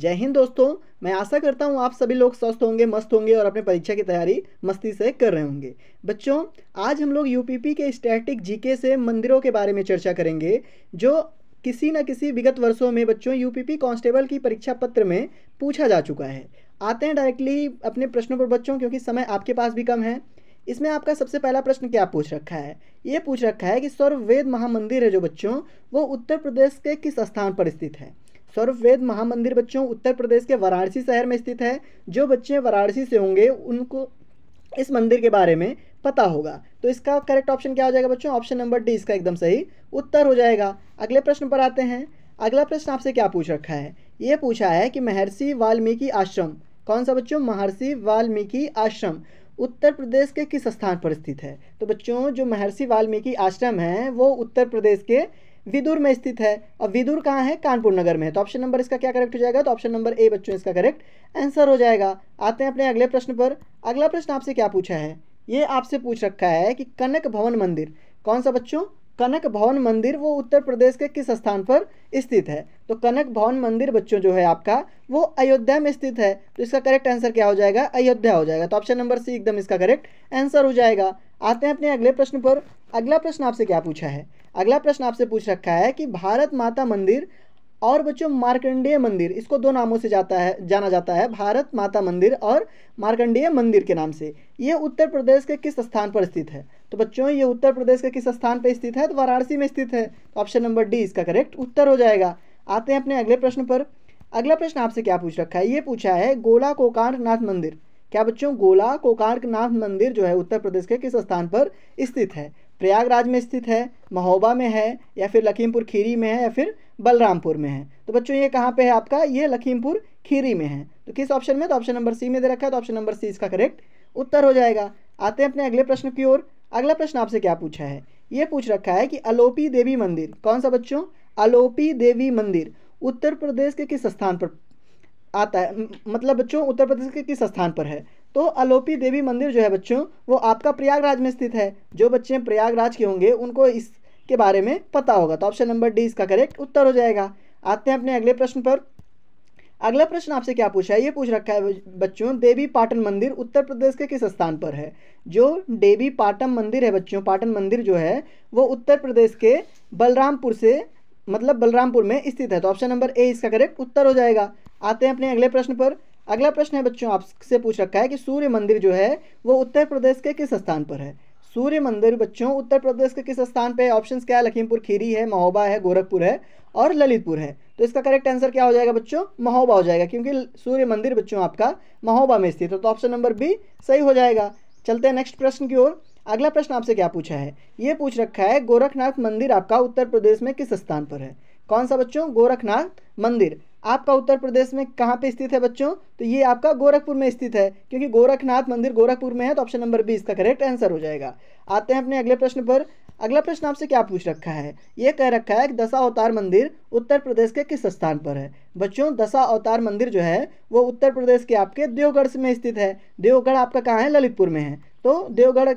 जय हिंद दोस्तों मैं आशा करता हूँ आप सभी लोग स्वस्थ होंगे मस्त होंगे और अपने परीक्षा की तैयारी मस्ती से कर रहे होंगे बच्चों आज हम लोग यूपीपी के स्टैटिक जीके से मंदिरों के बारे में चर्चा करेंगे जो किसी न किसी विगत वर्षों में बच्चों यूपीपी कांस्टेबल की परीक्षा पत्र में पूछा जा चुका है आते हैं डायरेक्टली अपने प्रश्नों पर बच्चों क्योंकि समय आपके पास भी कम है इसमें आपका सबसे पहला प्रश्न क्या पूछ रखा है ये पूछ रखा है कि सर्ववेद महामंदिर है जो बच्चों वो उत्तर प्रदेश के किस स्थान पर स्थित है वेद महामंदिर बच्चों उत्तर प्रदेश के वाराणसी शहर में स्थित है जो बच्चे वाराणसी से होंगे उनको इस मंदिर के बारे में पता होगा तो इसका करेक्ट ऑप्शन क्या हो जाएगा बच्चों ऑप्शन नंबर डी इसका एकदम सही उत्तर हो जाएगा अगले प्रश्न पर आते हैं अगला प्रश्न आपसे क्या पूछ रखा है ये पूछा है कि महर्षि वाल्मीकि आश्रम कौन सा बच्चों महर्षि वाल्मीकि आश्रम उत्तर प्रदेश के किस स्थान पर स्थित है तो बच्चों जो महर्षि वाल्मीकि आश्रम है वो उत्तर प्रदेश के विदुर में स्थित है अब विदुर कहाँ है कानपुर नगर में है तो ऑप्शन नंबर इसका क्या करेक्ट हो जाएगा तो ऑप्शन नंबर ए बच्चों इसका करेक्ट आंसर हो जाएगा आते हैं अपने अगले प्रश्न पर अगला प्रश्न आपसे क्या पूछा है ये आपसे पूछ रखा है कि कनक भवन मंदिर कौन सा बच्चों कनक भवन मंदिर वो उत्तर प्रदेश के किस स्थान पर स्थित है तो कनक भवन मंदिर बच्चों जो है आपका वो अयोध्या में स्थित है तो इसका करेक्ट आंसर क्या हो जाएगा अयोध्या हो जाएगा तो ऑप्शन नंबर सी एकदम इसका करेक्ट आंसर हो जाएगा आते हैं अपने अगले प्रश्न पर अगला प्रश्न आपसे क्या पूछा है अगला प्रश्न आपसे पूछ रखा है कि भारत माता मंदिर और बच्चों मार्कंडेय मंदिर इसको दो नामों से जाता है जाना जाता है भारत माता मंदिर और मार्कंडेय मंदिर के नाम से ये उत्तर प्रदेश के किस स्थान पर स्थित है तो बच्चों ये उत्तर प्रदेश के किस स्थान पर स्थित है तो वाराणसी में स्थित है तो ऑप्शन नंबर डी इसका करेक्ट उत्तर हो जाएगा आते हैं अपने अगले प्रश्न पर अगला प्रश्न आपसे क्या पूछ रखा है ये पूछा है गोला कोकार नाथ मंदिर क्या बच्चों गोला कोकार नाथ मंदिर जो है उत्तर प्रदेश के किस स्थान पर स्थित है प्रयागराज में स्थित है महोबा में है या फिर लखीमपुर खीरी में है या फिर बलरामपुर में है तो बच्चों ये कहाँ पे है आपका ये लखीमपुर खीरी में है तो किस ऑप्शन में तो ऑप्शन नंबर सी में दे रखा है तो ऑप्शन नंबर सी इसका करेक्ट उत्तर हो जाएगा आते हैं अपने अगले प्रश्न की ओर अगला प्रश्न आपसे क्या पूछा है ये पूछ रखा है कि अलोपी देवी मंदिर कौन सा बच्चों अलोपी देवी मंदिर उत्तर प्रदेश के किस स्थान पर आता है मतलब बच्चों उत्तर प्रदेश के किस स्थान पर है तो आलोपी देवी मंदिर जो है बच्चों वो आपका प्रयागराज में स्थित है जो बच्चे प्रयागराज के होंगे उनको इसके बारे में पता होगा तो ऑप्शन नंबर डी इसका करेक्ट उत्तर हो जाएगा आते हैं अपने अगले प्रश्न पर अगला प्रश्न आपसे क्या पूछा है ये पूछ रखा है बच्चों देवी पाटन मंदिर उत्तर प्रदेश के किस स्थान पर है जो देवी पाटन मंदिर है बच्चों पाटन मंदिर जो है वो उत्तर प्रदेश के बलरामपुर से मतलब बलरामपुर में स्थित है तो ऑप्शन नंबर ए इसका करेक्ट उत्तर हो जाएगा आते हैं अपने अगले प्रश्न पर अगला प्रश्न है बच्चों आपसे पूछ रखा है कि सूर्य मंदिर जो है वो उत्तर प्रदेश के किस स्थान पर है सूर्य मंदिर बच्चों उत्तर प्रदेश के किस स्थान पे ऑप्शन क्या है लखीमपुर खीरी है महोबा है गोरखपुर है और ललितपुर है तो इसका करेक्ट आंसर क्या हो जाएगा बच्चों महोबा हो जाएगा क्योंकि सूर्य मंदिर बच्चों आपका महोबा में स्थित है तो ऑप्शन नंबर बी सही हो जाएगा चलते हैं नेक्स्ट प्रश्न की ओर अगला प्रश्न आपसे क्या पूछा है ये पूछ रखा है गोरखनाथ मंदिर आपका उत्तर प्रदेश में किस स्थान पर है कौन सा बच्चों गोरखनाथ मंदिर आपका उत्तर प्रदेश में कहाँ पे स्थित है बच्चों तो ये आपका गोरखपुर में स्थित है क्योंकि गोरखनाथ मंदिर गोरखपुर में है तो ऑप्शन नंबर बी इसका करेक्ट आंसर हो जाएगा आते हैं अपने अगले प्रश्न पर अगला प्रश्न आपसे क्या पूछ रखा है ये कह रखा है कि दशा अवतार मंदिर उत्तर प्रदेश के किस स्थान पर है बच्चों दशा अवतार मंदिर जो है वो उत्तर प्रदेश के आपके देवगढ़ में स्थित है देवगढ़ आपका कहाँ है ललितपुर में है तो देवगढ़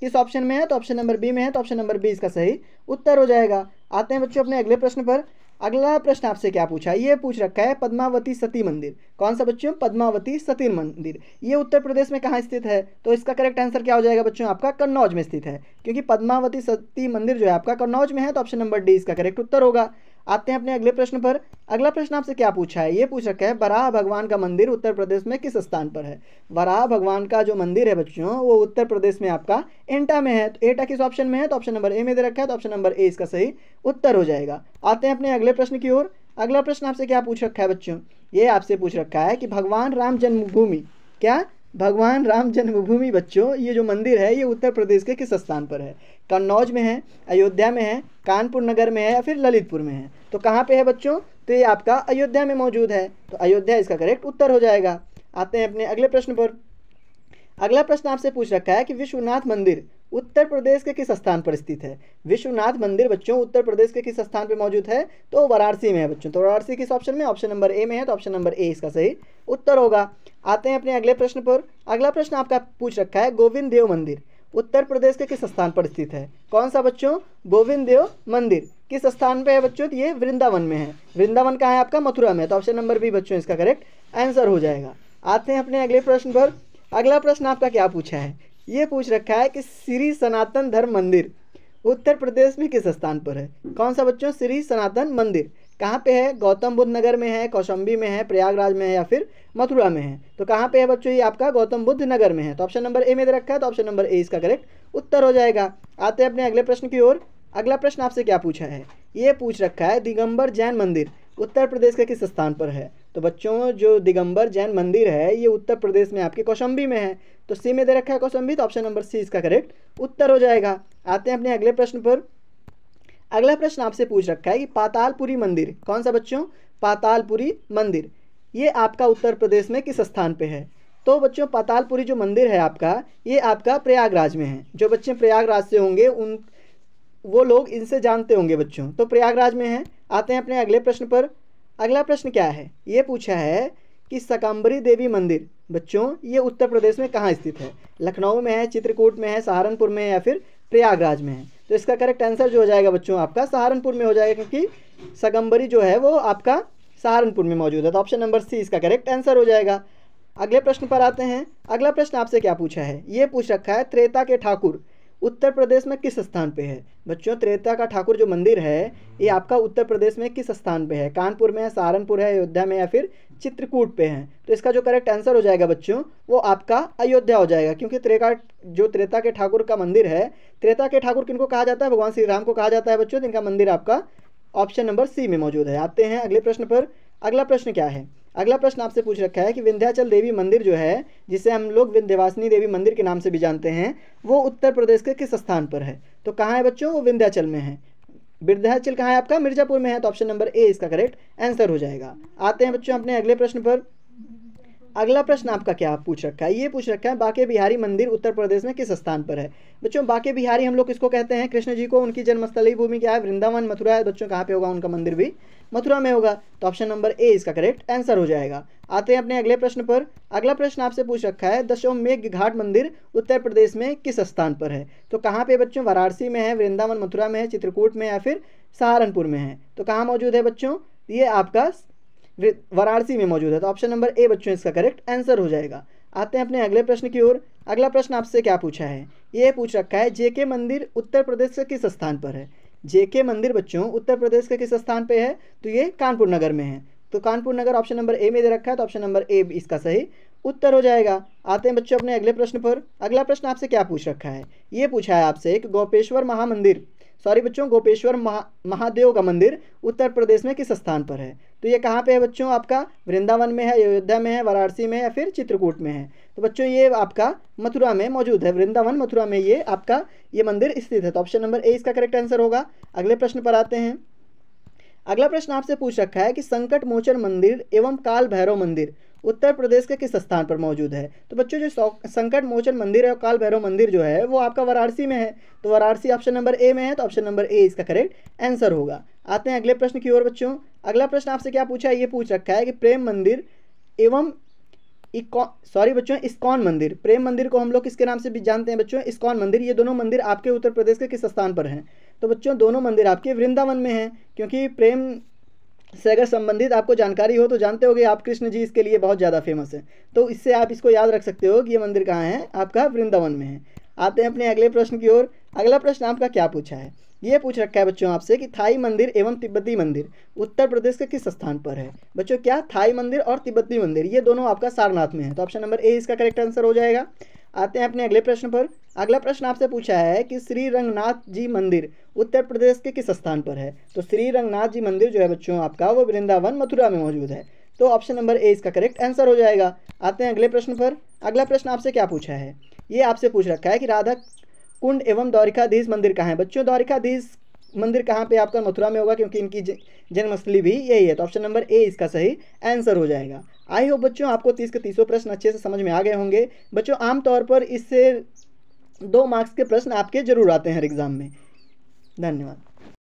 किस ऑप्शन में है तो ऑप्शन नंबर बी में है तो ऑप्शन नंबर बी इसका सही उत्तर हो जाएगा आते हैं बच्चों अपने अगले प्रश्न पर अगला प्रश्न आपसे क्या पूछा ये पूछ रखा है पद्मावती सती मंदिर कौन सा बच्चों पद्मावती सती मंदिर ये उत्तर प्रदेश में कहाँ स्थित है तो इसका करेक्ट आंसर क्या हो जाएगा बच्चों आपका कन्नौज में स्थित है क्योंकि पद्मावती सती मंदिर जो है आपका कन्नौज में है तो ऑप्शन नंबर डी इसका करेक्ट उत्तर होगा आते हैं अपने अगले प्रश्न पर अगला प्रश्न आपसे क्या पूछा है ये पूछ रखा है वराह भगवान का मंदिर उत्तर प्रदेश में किस स्थान पर है वराह भगवान का जो मंदिर है बच्चों वो उत्तर प्रदेश में आपका एंटा में है तो एटा किस ऑप्शन में है तो ऑप्शन नंबर ए में दे रखा है तो ऑप्शन नंबर ए इसका सही उत्तर हो जाएगा आते हैं अपने अगले प्रश्न की ओर अगला प्रश्न आपसे क्या पूछ रखा है बच्चों ये आपसे पूछ रखा है कि भगवान राम जन्मभूमि क्या भगवान राम जन्मभूमि बच्चों ये जो मंदिर है ये उत्तर प्रदेश के किस स्थान पर है कन्नौज में है अयोध्या में है कानपुर नगर में है या फिर ललितपुर में है तो कहाँ पे है बच्चों तो ये आपका अयोध्या में मौजूद है तो अयोध्या इसका करेक्ट उत्तर हो जाएगा आते हैं अपने अगले प्रश्न पर अगला प्रश्न आपसे पूछ रखा है कि विश्वनाथ मंदिर उत्तर प्रदेश के किस स्थान पर स्थित है विश्वनाथ मंदिर बच्चों उत्तर प्रदेश के किस स्थान पर मौजूद है तो वाराणसी में है बच्चों तो वाराणसी किस ऑप्शन में ऑप्शन नंबर ए में है तो ऑप्शन नंबर ए इसका सही उत्तर होगा आते हैं अपने अगले प्रश्न पर अगला प्रश्न आपका पूछ रखा है गोविंद देव मंदिर उत्तर प्रदेश के किस स्थान पर स्थित है कौन सा बच्चों गोविंद देव मंदिर किस स्थान पर है बच्चों ये वृंदावन में है वृंदावन कहाँ है आपका मथुरा में तो ऑप्शन नंबर बी बच्चों इसका करेक्ट आंसर हो जाएगा आते हैं अपने अगले प्रश्न पर अगला प्रश्न आपका क्या पूछा है ये पूछ रखा है कि श्री सनातन धर्म मंदिर उत्तर प्रदेश में किस स्थान पर है कौन सा बच्चों श्री सनातन मंदिर कहाँ पे है गौतम बुद्ध नगर में है कौशंबी में है प्रयागराज में है या फिर मथुरा में है तो कहाँ पे है बच्चों ये आपका गौतम बुद्ध नगर में है तो ऑप्शन नंबर ए में दे रखा है तो ऑप्शन नंबर ए इसका करेक्ट उत्तर हो जाएगा आते हैं अपने अगले प्रश्न की ओर अगला प्रश्न आपसे क्या पूछा है ये पूछ रखा है दिगंबर जैन मंदिर उत्तर प्रदेश के किस स्थान पर है तो बच्चों जो दिगंबर जैन मंदिर है ये उत्तर प्रदेश में आपके कौशंबी में है तो सी में दे रखा है कौशंबी तो ऑप्शन नंबर सी इसका करेक्ट उत्तर हो जाएगा आते हैं अपने अगले प्रश्न पर अगला प्रश्न आपसे पूछ रखा है कि पातालपुरी मंदिर कौन सा बच्चों पातालपुरी मंदिर ये आपका उत्तर प्रदेश में किस स्थान पर है तो बच्चों पातालपुरी जो मंदिर है आपका ये आपका प्रयागराज में है जो बच्चे प्रयागराज से होंगे उन वो लोग इनसे जानते होंगे बच्चों तो प्रयागराज में है आते हैं अपने अगले प्रश्न पर अगला प्रश्न क्या है ये पूछा है कि सकाम्बरी देवी मंदिर बच्चों ये उत्तर प्रदेश में कहाँ स्थित है लखनऊ में है चित्रकूट में है सहारनपुर में है या फिर प्रयागराज में है तो इसका करेक्ट आंसर जो हो जाएगा बच्चों आपका सहारनपुर में हो जाएगा क्योंकि सगम्बरी जो है वो आपका सहारनपुर में मौजूद है तो ऑप्शन नंबर सी इसका करेक्ट आंसर हो जाएगा अगले प्रश्न पर आते हैं अगला प्रश्न आपसे क्या पूछा है ये पूछ रखा है त्रेता के ठाकुर उत्तर प्रदेश में किस स्थान पे है बच्चों त्रेता का ठाकुर जो मंदिर है ये आपका उत्तर प्रदेश में किस स्थान पे है कानपुर में है सहारनपुर है अयोध्या में या फिर चित्रकूट पे है तो इसका जो करेक्ट आंसर हो जाएगा बच्चों वो आपका अयोध्या हो जाएगा क्योंकि त्रेका जो त्रेता के ठाकुर का मंदिर है त्रेता के ठाकुर किनको कहा जाता है भगवान श्री राम को कहा जाता है बच्चों जिनका मंदिर आपका ऑप्शन नंबर सी में मौजूद है आते हैं अगले प्रश्न पर अगला प्रश्न क्या है अगला प्रश्न आपसे पूछ रखा है कि विंध्याचल देवी मंदिर जो है जिसे हम लोग विंध्यवासिनी देवी मंदिर के नाम से भी जानते हैं वो उत्तर प्रदेश के किस स्थान पर है तो कहाँ है बच्चों वो विंध्याचल में है विंध्याचल कहाँ है आपका मिर्जापुर में है तो ऑप्शन नंबर ए इसका करेक्ट आंसर हो जाएगा आते हैं बच्चों अपने अगले प्रश्न पर अगला प्रश्न आपका क्या पूछ रखा है ये पूछ रखा है बाके बिहारी मंदिर उत्तर प्रदेश में किस स्थान पर है बच्चों बाके बिहारी हम लोग किसको कहते हैं कृष्ण जी को उनकी जन्मस्थली भूमि क्या है वृंदावन मथुरा है बच्चों कहाँ पे होगा उनका मंदिर भी मथुरा में होगा तो ऑप्शन नंबर ए इसका करेक्ट आंसर हो जाएगा आते हैं अपने अगले प्रश्न पर अगला प्रश्न आपसे पूछ रखा है दशोमेघ घाट मंदिर उत्तर प्रदेश में किस स्थान पर है तो कहाँ पे बच्चों वाराणसी में है वृंदावन मथुरा में है चित्रकूट में या फिर सहारनपुर में है तो कहाँ मौजूद है बच्चों ये आपका वाराणसी में मौजूद है तो ऑप्शन नंबर ए बच्चों इसका करेक्ट आंसर हो जाएगा आते हैं अपने अगले प्रश्न की ओर अगला प्रश्न आपसे क्या पूछा है ये पूछ रखा है जेके मंदिर उत्तर प्रदेश के किस स्थान पर है जेके मंदिर बच्चों उत्तर प्रदेश के किस स्थान पे है तो ये कानपुर नगर में है तो Kanpur Nagar option number A में दे रखा है तो ऑप्शन नंबर ए इसका सही उत्तर हो जाएगा आते हैं बच्चों अपने अगले प्रश्न पर अगला प्रश्न आपसे क्या पूछ रखा है ये पूछा है आपसे एक गोपेश्वर महामंदिर सॉरी बच्चों गोपेश्वर महा महादेव का मंदिर उत्तर प्रदेश में किस स्थान पर है तो ये कहाँ पे है बच्चों आपका वृंदावन में है अयोध्या में है वाराणसी में है या फिर चित्रकूट में है तो बच्चों ये आपका मथुरा में मौजूद है वृंदावन मथुरा में ये आपका ये मंदिर स्थित है तो ऑप्शन नंबर ए इसका करेक्ट आंसर होगा अगले प्रश्न पर आते हैं अगला प्रश्न आपसे पूछ रखा है कि संकट मोचन मंदिर एवं काल भैरव मंदिर उत्तर प्रदेश के किस स्थान पर मौजूद है तो बच्चों जो संकट मोचन मंदिर है और काल भैरव मंदिर जो है वो आपका वाराणसी में है तो वाराणसी ऑप्शन नंबर ए में है तो ऑप्शन नंबर ए इसका करेक्ट आंसर होगा आते हैं अगले प्रश्न की ओर बच्चों अगला प्रश्न आपसे क्या पूछा है ये पूछ रखा है कि प्रेम मंदिर एवं सॉरी बच्चों इस्कॉन मंदिर प्रेम मंदिर को हम लोग किसके नाम से भी जानते हैं बच्चों इस्कॉन मंदिर ये दोनों मंदिर आपके उत्तर प्रदेश के किस स्थान पर हैं तो बच्चों दोनों मंदिर आपके वृंदावन में हैं क्योंकि प्रेम से अगर संबंधित आपको जानकारी हो तो जानते हो कि आप कृष्ण जी इसके लिए बहुत ज़्यादा फेमस हैं तो इससे आप इसको याद रख सकते हो कि ये मंदिर कहाँ है आपका वृंदावन में है आते हैं अपने अगले प्रश्न की ओर अगला प्रश्न आपका क्या पूछा है ये पूछ रखा है बच्चों आपसे कि थाई मंदिर एवं तिब्बती मंदिर उत्तर प्रदेश के किस स्थान पर है बच्चों क्या थाई मंदिर और तिब्बती मंदिर ये दोनों आपका सारनाथ में है तो ऑप्शन नंबर ए इसका करेक्ट आंसर हो जाएगा आते हैं अपने अगले प्रश्न पर अगला प्रश्न आपसे पूछा है कि श्री रंगनाथ जी मंदिर उत्तर प्रदेश के किस स्थान पर है तो श्री रंगनाथ जी मंदिर जो है बच्चों आपका वो वृंदावन मथुरा में मौजूद है तो ऑप्शन नंबर ए इसका करेक्ट आंसर हो जाएगा आते हैं अगले प्रश्न पर अगला प्रश्न आपसे क्या पूछा है ये आपसे पूछ रखा है कि राधा कुंड एवं द्वारिकाधीश मंदिर कहाँ है बच्चों द्वारिकाधीश मंदिर कहाँ पे आपका मथुरा में होगा क्योंकि इनकी जन्मस्थली भी यही है तो ऑप्शन नंबर ए इसका सही आंसर हो जाएगा आई होप बच्चों आपको तीस के तीसों प्रश्न अच्छे से समझ में आ गए होंगे बच्चों आमतौर पर इससे दो मार्क्स के प्रश्न आपके जरूर आते हैं हर एग्ज़ाम में धन्यवाद